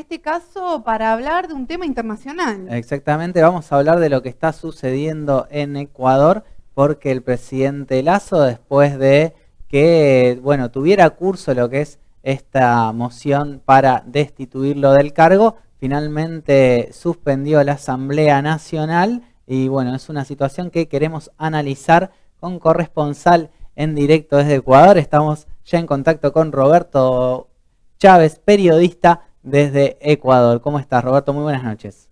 este caso para hablar de un tema internacional. Exactamente, vamos a hablar de lo que está sucediendo en Ecuador, porque el presidente Lazo, después de que bueno, tuviera curso lo que es esta moción para destituirlo del cargo, finalmente suspendió la Asamblea Nacional y bueno, es una situación que queremos analizar con corresponsal en directo desde Ecuador. Estamos ya en contacto con Roberto Chávez, periodista desde Ecuador. ¿Cómo estás, Roberto? Muy buenas noches.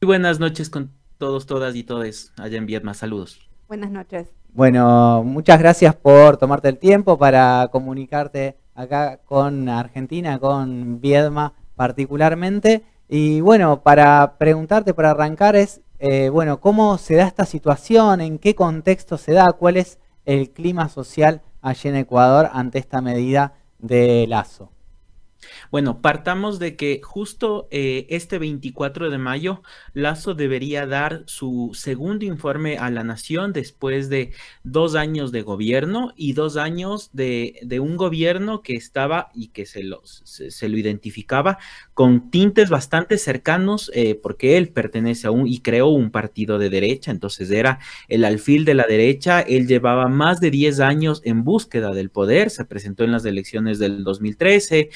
Muy buenas noches con todos, todas y todos. allá en Viedma. Saludos. Buenas noches. Bueno, muchas gracias por tomarte el tiempo para comunicarte acá con Argentina, con Viedma particularmente. Y bueno, para preguntarte, para arrancar, es, eh, bueno, ¿cómo se da esta situación? ¿En qué contexto se da? ¿Cuál es el clima social allí en Ecuador ante esta medida de Lazo? Bueno, partamos de que justo eh, este 24 de mayo, Lazo debería dar su segundo informe a la nación después de dos años de gobierno y dos años de, un gobierno que estaba y que se, los, se, lo identificaba con tintes bastante cercanos eh, porque él pertenece a un y creó un partido de derecha, entonces era el alfil de la derecha, él llevaba más de 10 años en búsqueda del poder, se presentó en las elecciones del 2013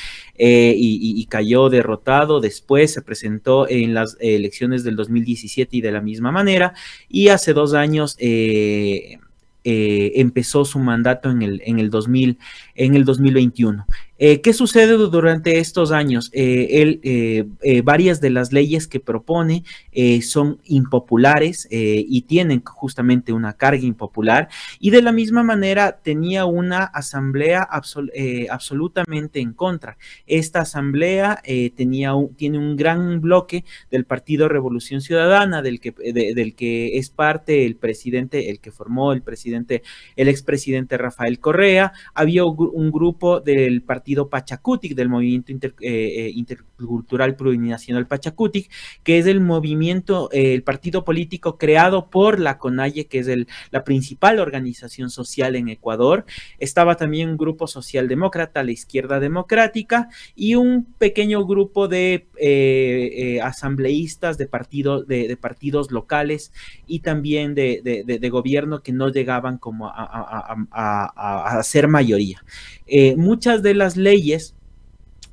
eh, y, cayó derrotado. Después se presentó en las elecciones del 2017 y de la misma manera. Y hace dos años eh, eh, empezó su mandato en el, en, el 2000, en el 2021. Eh, ¿Qué sucede durante estos años? Eh, eh, varias de las leyes que propone son impopulares y tienen justamente una carga impopular y de la misma manera tenía una asamblea absolutamente en contra. Esta asamblea tenía tiene un gran bloque del Partido Revolución Ciudadana, del que, del que es parte el presidente, el que formó el presidente, el expresidente Rafael Correa. Había un grupo del Partido partido Pachacutic, del movimiento eh, eh, intercultural plurinacional Pachacutic, que es el movimiento, eh, el partido político creado por la CONAIE, que es la principal organización social en Ecuador. Estaba también un grupo socialdemócrata, la izquierda democrática, y un pequeño grupo de asambleístas de, partido, de, partidos locales y también de, gobierno que no llegaban como a, hacer a ser mayoría. muchas de las leyes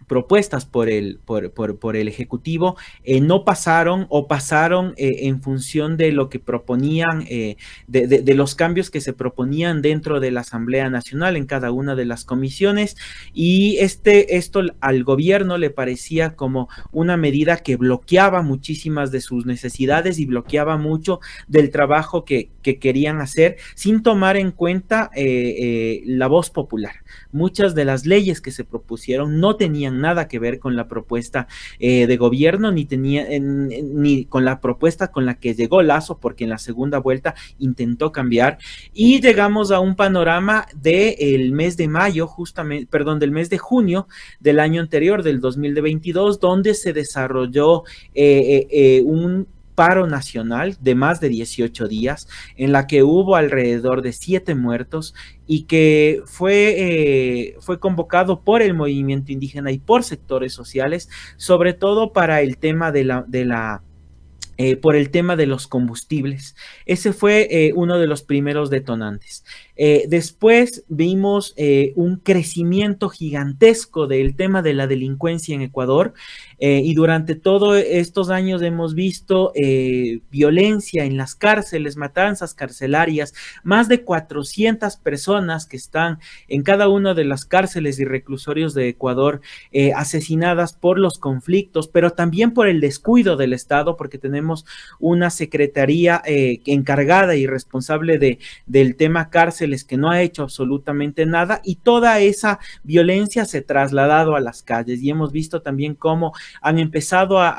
propuestas por el, por, por, por el Ejecutivo eh, no pasaron o pasaron eh, en función de lo que proponían, eh, de, los cambios que se proponían dentro de la Asamblea Nacional en cada una de las comisiones y este, esto al gobierno le parecía como una medida que bloqueaba muchísimas de sus necesidades y bloqueaba mucho del trabajo que, que querían hacer sin tomar en cuenta la voz popular. Muchas de las leyes que se propusieron no tenían nada que ver con la propuesta eh, de gobierno ni tenía ni con la propuesta con la que llegó Lazo, porque en la segunda vuelta intentó cambiar y llegamos a un panorama del mes de mayo, justamente, perdón, del mes de junio del año anterior, del 2022, donde se desarrolló eh, eh, un paro nacional de más de 18 días en la que hubo alrededor de siete muertos y que fue, eh, fue convocado por el movimiento indígena y por sectores sociales, sobre todo para el tema de la eh, por el tema de los combustibles. Ese fue eh, uno de los primeros detonantes. Eh, después vimos un crecimiento gigantesco del tema de la delincuencia en Ecuador y durante todos estos años hemos visto violencia en las cárceles, matanzas carcelarias, más de 400 personas que están en cada una de las cárceles y reclusorios de Ecuador asesinadas por los conflictos, pero también por el descuido del Estado, porque tenemos una secretaría eh, encargada y responsable de, del tema cárceles que no ha hecho absolutamente nada y toda esa violencia se ha trasladado a las calles y hemos visto también cómo han empezado a,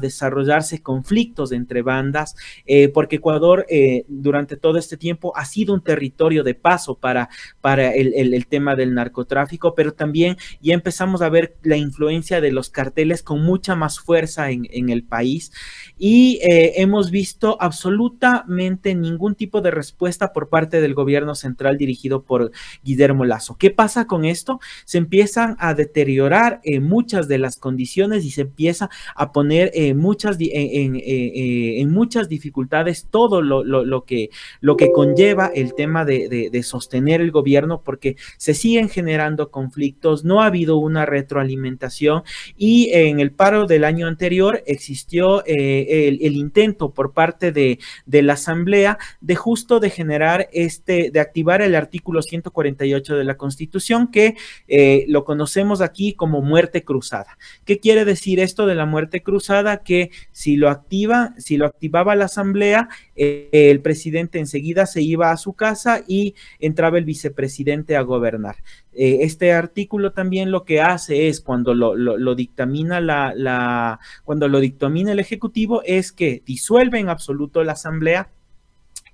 desarrollarse conflictos entre bandas eh, porque Ecuador eh, durante todo este tiempo ha sido un territorio de paso para, para el, tema del narcotráfico, pero también ya empezamos a ver la influencia de los carteles con mucha más fuerza en, en el país y eh, hemos visto absolutamente ningún tipo de respuesta por parte del gobierno central dirigido por Guillermo Lazo. ¿Qué pasa con esto? Se empiezan a deteriorar eh, muchas de las condiciones y se empieza a poner eh, muchas en, muchas dificultades todo lo, que, lo que conlleva el tema de, sostener el gobierno porque se siguen generando conflictos, no ha habido una retroalimentación y en el paro del año anterior existió el el intento por parte de, la Asamblea de justo de generar este, de activar el artículo 148 de la Constitución, que eh, lo conocemos aquí como muerte cruzada. ¿Qué quiere decir esto de la muerte cruzada? Que si lo activa, si lo activaba la Asamblea, eh, el presidente enseguida se iba a su casa y entraba el vicepresidente a gobernar. Eh, este artículo también lo que hace es cuando lo, dictamina la, cuando lo dictamina el Ejecutivo es que disuelve en absoluto la Asamblea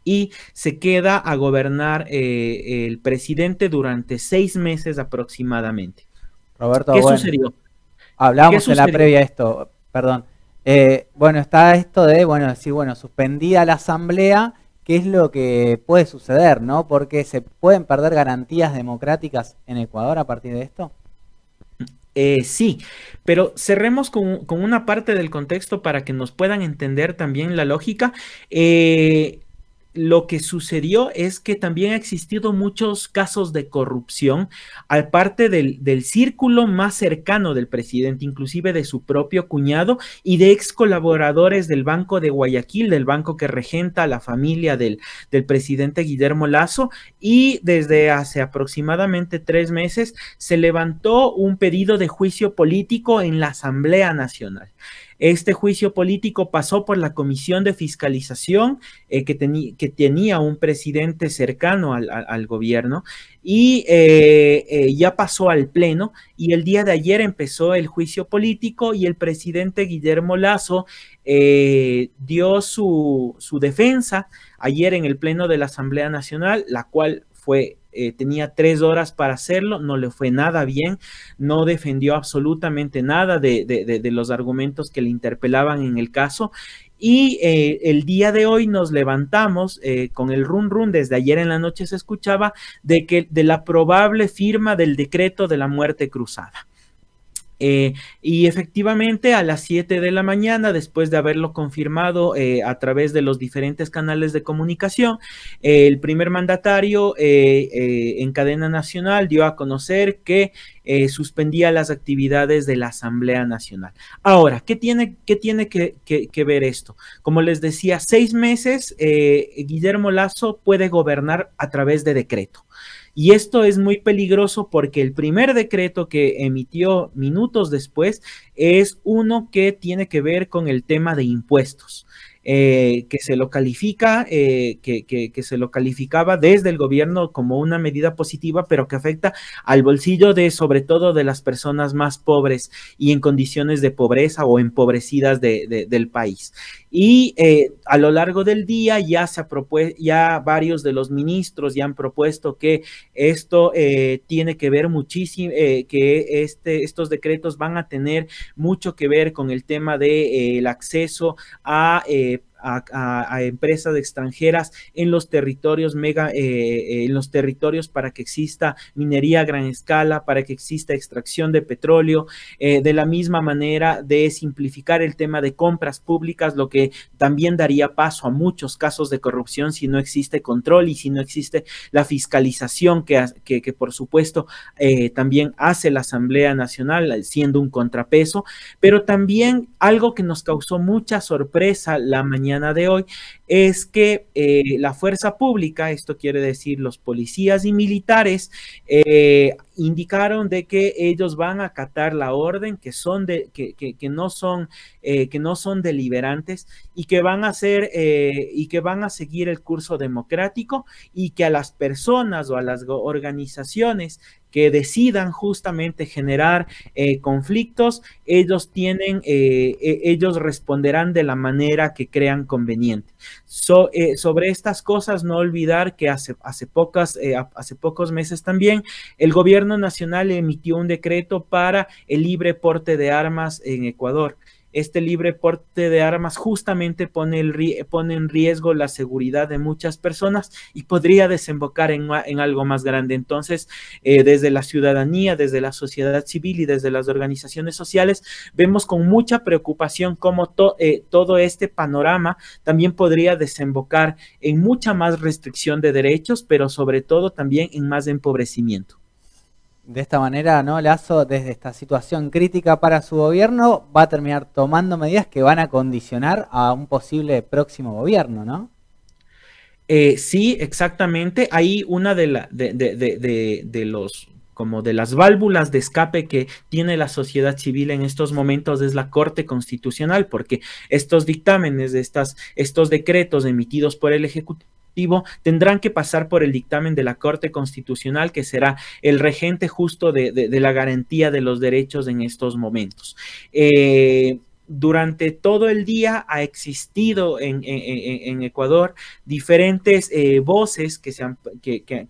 y se queda a gobernar eh, el presidente durante seis meses aproximadamente. Roberto, ¿qué sucedió? Hablamos en la previa esto, perdón. Eh, bueno, está esto de, bueno, decir, bueno, suspendida la asamblea qué es lo que puede suceder, ¿no? Porque se pueden perder garantías democráticas en Ecuador a partir de esto. Eh, sí, pero cerremos con, una parte del contexto para que nos puedan entender también la lógica. Eh, lo que sucedió es que también ha existido muchos casos de corrupción al parte del, círculo más cercano del presidente, inclusive de su propio cuñado y de ex colaboradores del Banco de Guayaquil, del banco que regenta la familia del, del presidente Guillermo Lazo. Y desde hace aproximadamente tres meses se levantó un pedido de juicio político en la Asamblea Nacional. Este juicio político pasó por la comisión de fiscalización eh, que, tenía un presidente cercano al, gobierno y eh, eh, ya pasó al pleno y el día de ayer empezó el juicio político y el presidente Guillermo Lazo dio su, su defensa ayer en el pleno de la Asamblea Nacional, la cual eh, tenía tres horas para hacerlo, no le fue nada bien, no defendió absolutamente nada de, los argumentos que le interpelaban en el caso. Y eh, el día de hoy nos levantamos eh, con el run run, desde ayer en la noche se escuchaba, de que de la probable firma del decreto de la muerte cruzada. Eh, y efectivamente a las 7 de la mañana, después de haberlo confirmado eh, a través de los diferentes canales de comunicación, eh, el primer mandatario en cadena nacional dio a conocer que suspendía las actividades de la Asamblea Nacional. Ahora, ¿qué tiene, tiene que, que ver esto? Como les decía, seis meses Guillermo Lazo puede gobernar a través de decreto. Y esto es muy peligroso porque el primer decreto que emitió minutos después es uno que tiene que ver con el tema de impuestos. Eh, que se lo califica, eh, que, se lo calificaba desde el gobierno como una medida positiva, pero que afecta al bolsillo de, sobre todo, de las personas más pobres y en condiciones de pobreza o empobrecidas del país. Y eh, a lo largo del día ya se ha propuesto, ya varios de los ministros ya han propuesto que esto tiene que ver muchísimo, que este, estos decretos van a tener mucho que ver con el tema del de, el acceso a a, empresas extranjeras en los territorios mega, eh, eh, en los territorios para que exista minería a gran escala, para que exista extracción de petróleo, eh, de la misma manera de simplificar el tema de compras públicas, lo que también daría paso a muchos casos de corrupción si no existe control y si no existe la fiscalización que, que, por supuesto también hace la Asamblea Nacional siendo un contrapeso, pero también algo que nos causó mucha sorpresa la mañana de hoy, es que eh, la fuerza pública, esto quiere decir los policías y militares, eh, indicaron de que ellos van a acatar la orden, que son de, que, no son, eh, que no son deliberantes y que van a ser y que van a seguir el curso democrático y que a las personas o a las organizaciones que decidan justamente generar eh, conflictos, ellos tienen, eh, e, ellos responderán de la manera que crean conveniente. Eh, sobre estas cosas, no olvidar que hace, pocas, hace pocos meses también el gobierno nacional emitió un decreto para el libre porte de armas en Ecuador. Este libre porte de armas justamente pone, en riesgo la seguridad de muchas personas y podría desembocar en, algo más grande. Entonces, eh, desde la ciudadanía, desde la sociedad civil y desde las organizaciones sociales, vemos con mucha preocupación cómo eh, todo este panorama también podría desembocar en mucha más restricción de derechos, pero sobre todo también en más empobrecimiento. De esta manera, ¿no? Lazo, desde esta situación crítica para su gobierno, va a terminar tomando medidas que van a condicionar a un posible próximo gobierno, ¿no? Eh, sí, exactamente. Ahí una de, de, de los como de las válvulas de escape que tiene la sociedad civil en estos momentos es la Corte Constitucional, porque estos dictámenes, estas, estos decretos emitidos por el Ejecutivo, tendrán que pasar por el dictamen de la Corte Constitucional, que será el regente justo de, la garantía de los derechos en estos momentos. Eh, durante todo el día ha existido en, Ecuador diferentes eh, voces que,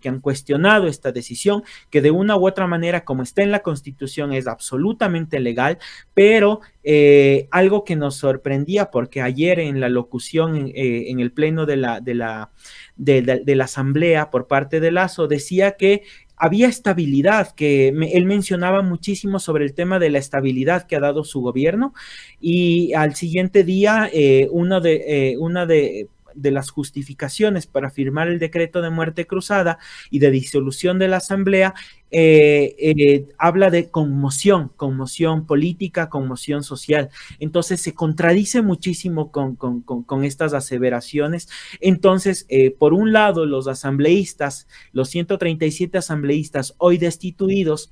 han, cuestionado esta decisión, que de una u otra manera, como está en la Constitución, es absolutamente legal, pero eh, algo que nos sorprendía, porque ayer en la locución en, eh, el Pleno de la, de la, de la Asamblea por parte de Lazo, decía que había estabilidad, que él mencionaba muchísimo sobre el tema de la estabilidad que ha dado su gobierno y al siguiente día eh, una de, eh, una de de las justificaciones para firmar el decreto de muerte cruzada y de disolución de la Asamblea eh, eh, habla de conmoción, conmoción política, conmoción social. Entonces se contradice muchísimo con, con, estas aseveraciones. Entonces, eh, por un lado, los asambleístas, los 137 asambleístas hoy destituidos,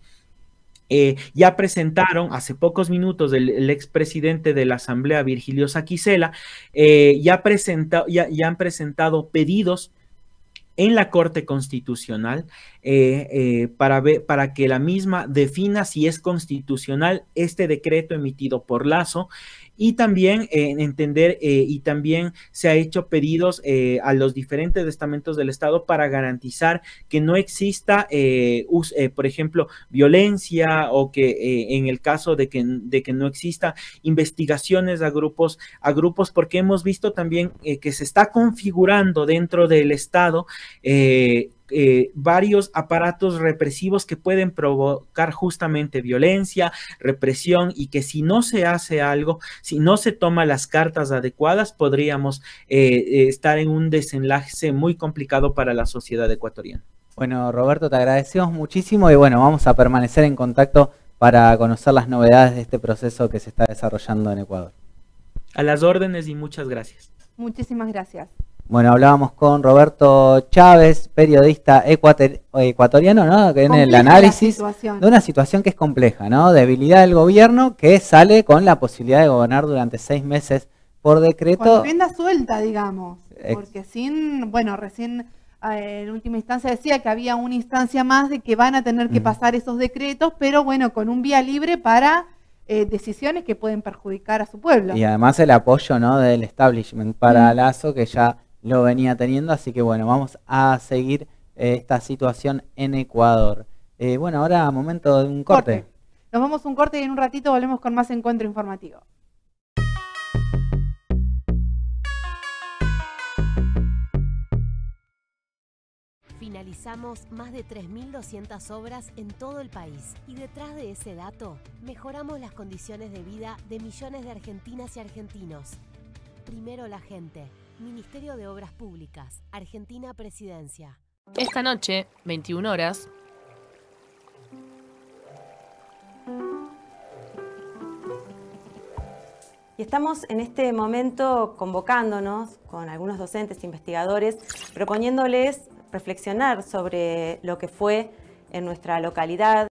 ya presentaron hace pocos minutos el, expresidente de la Asamblea, Virgilio Saquicela, ya, ya, han presentado pedidos en la Corte Constitucional eh, eh, para, ver, para que la misma defina si es constitucional este decreto emitido por Lazo y también eh, entender y también se ha hecho pedidos a los diferentes estamentos del Estado para garantizar que no exista, por ejemplo, violencia o que en el caso de que, de que no exista investigaciones a grupos, a grupos, porque hemos visto también que se está configurando dentro del Estado eh, varios aparatos represivos que pueden provocar justamente violencia, represión y que si no se hace algo, si no se toman las cartas adecuadas, podríamos eh, eh, estar en un desenlace muy complicado para la sociedad ecuatoriana. Bueno, Roberto, te agradecemos muchísimo y bueno, vamos a permanecer en contacto para conocer las novedades de este proceso que se está desarrollando en Ecuador. A las órdenes y muchas gracias. Muchísimas gracias. Bueno, hablábamos con Roberto Chávez, periodista ecuatoriano, ¿no? Que en el análisis de una situación que es compleja, ¿no? Debilidad del gobierno que sale con la posibilidad de gobernar durante seis meses por decreto. Con suelta, digamos. Eh, Porque sin, bueno, recién eh, en última instancia decía que había una instancia más de que van a tener que pasar esos decretos, pero bueno, con un vía libre para eh, decisiones que pueden perjudicar a su pueblo. Y además el apoyo, ¿no? Del establishment para Lazo, que ya lo venía teniendo, así que bueno, vamos a seguir eh, esta situación en Ecuador. Eh, bueno, ahora momento de un corte. Nos vamos a un corte y en un ratito volvemos con más encuentro informativo. Finalizamos más de 3.200 obras en todo el país y detrás de ese dato mejoramos las condiciones de vida de millones de argentinas y argentinos. Primero la gente. Ministerio de Obras Públicas, Argentina Presidencia. Esta noche, 21 horas, Y estamos en este momento convocándonos con algunos docentes, investigadores, proponiéndoles reflexionar sobre lo que fue en nuestra localidad